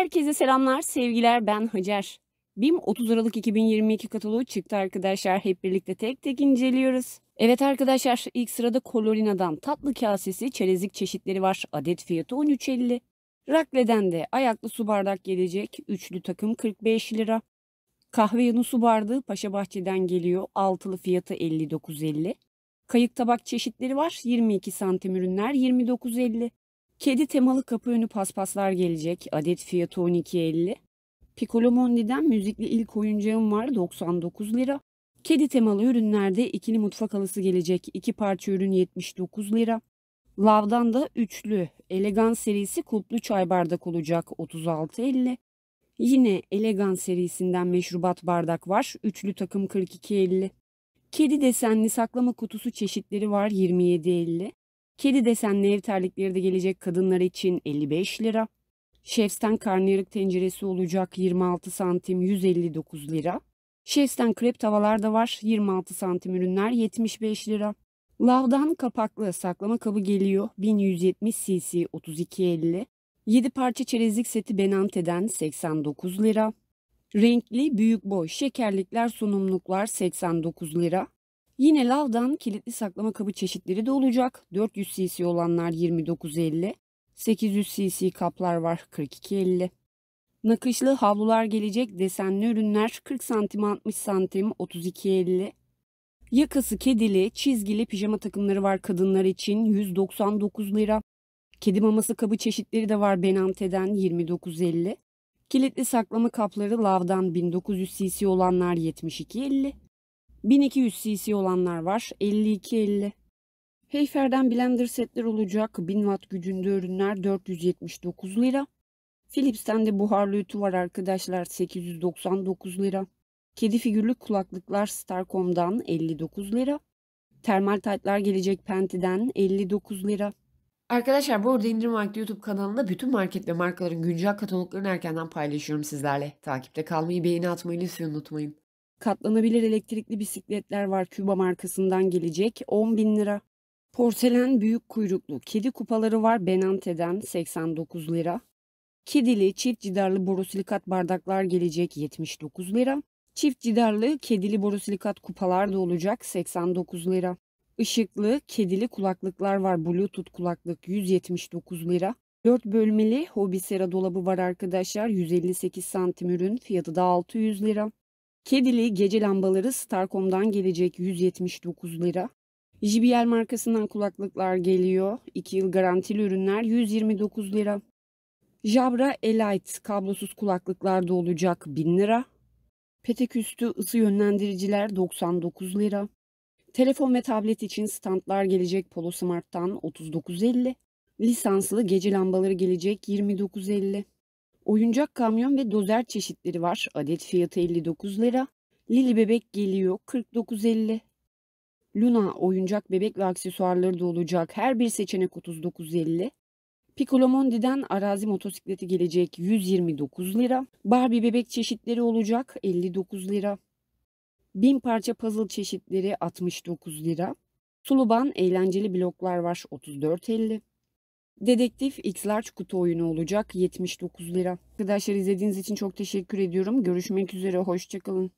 Herkese selamlar, sevgiler. Ben Hacer. BİM 30 Aralık 2022 kataloğu çıktı arkadaşlar. Hep birlikte tek tek inceliyoruz. Evet arkadaşlar ilk sırada Colorina'dan tatlı kasesi çerezlik çeşitleri var. Adet fiyatı 13.50. Rakle'den de ayaklı su bardak gelecek. Üçlü takım 45 lira. Kahve yanı su bardağı Paşa Bahçe'den geliyor. Altılı fiyatı 59.50. Kayık tabak çeşitleri var. 22 santim ürünler 29.50. Kedi temalı kapı önü paspaslar gelecek. Adet fiyatı 12.50. Piccolo Mondi'den müzikli ilk oyuncağım var 99 lira. Kedi temalı ürünlerde ikili mutfak halısı gelecek. İki parça ürün 79 lira. Lav'dan da üçlü Elegan serisi kutlu çay bardak olacak 36.50. Yine Elegan serisinden meşrubat bardak var. Üçlü takım 42.50. Kedi desenli saklama kutusu çeşitleri var 27.50. Kedi desenli ev terlikleri de gelecek kadınlar için 55 lira. Şefsten karnıyarık tenceresi olacak 26 santim 159 lira. Şefsten krep tavalar da var 26 santim ürünler 75 lira. Lavdan kapaklı saklama kabı geliyor 1170 cc 32.50. 7 parça çerezlik seti Benante'den 89 lira. Renkli büyük boy şekerlikler sunumluklar 89 lira. Yine lavdan kilitli saklama kabı çeşitleri de olacak. 400 cc olanlar 29.50, 800 cc kaplar var 42.50. Nakışlı havlular gelecek desenli ürünler 40 santim 60 santim 32.50. Yakası kedili, çizgili pijama takımları var kadınlar için 199 lira. Kedi maması kabı çeşitleri de var Benante'den 29.50. Kilitli saklama kapları lavdan 1900 cc olanlar 72.50. 1200 cc olanlar var. 52-50. Heyfer'den blender setler olacak. 1000 watt gücünde ürünler 479 lira. Philips'ten de buharlı ütü var arkadaşlar 899 lira. Kedi figürlü kulaklıklar Starcom'dan 59 lira. Termal taytlar gelecek Penti'den 59 lira. Arkadaşlar bu arada indirim market YouTube kanalında bütün market ve markaların güncel kataloglarını erkenden paylaşıyorum sizlerle. Takipte kalmayı, beğeni atmayı lütfen unutmayın. Katlanabilir elektrikli bisikletler var Küba markasından gelecek 10 bin lira. Porselen büyük kuyruklu kedi kupaları var Benante'den 89 lira. Kedili çift cidarlı borosilikat bardaklar gelecek 79 lira. Çift cidarlı kedili borosilikat kupalar da olacak 89 lira. Işıklı kedili kulaklıklar var Bluetooth kulaklık 179 lira. 4 bölmeli hobi Hobisera dolabı var arkadaşlar 158 santim ürün fiyatı da 600 lira. Kedili gece lambaları Starcom'dan gelecek 179 lira. JBL markasından kulaklıklar geliyor. 2 yıl garantili ürünler 129 lira. Jabra Elite kablosuz kulaklıklar da olacak 1000 lira. Petek üstü ısı yönlendiriciler 99 lira. Telefon ve tablet için standlar gelecek Polo Smart'tan 39.50. Lisanslı gece lambaları gelecek 29.50. Oyuncak kamyon ve dozer çeşitleri var. Adet fiyatı 59 lira. Lili bebek geliyor 49.50. Luna oyuncak bebek ve aksesuarları da olacak. Her bir seçenek 39.50. Picolomondi'den arazi motosikleti gelecek 129 lira. Barbie bebek çeşitleri olacak 59 lira. Bin parça puzzle çeşitleri 69 lira. Suluban eğlenceli bloklar var 34.50. Dedektif X Large kutu oyunu olacak 79 lira. Arkadaşlar izlediğiniz için çok teşekkür ediyorum. Görüşmek üzere hoşçakalın.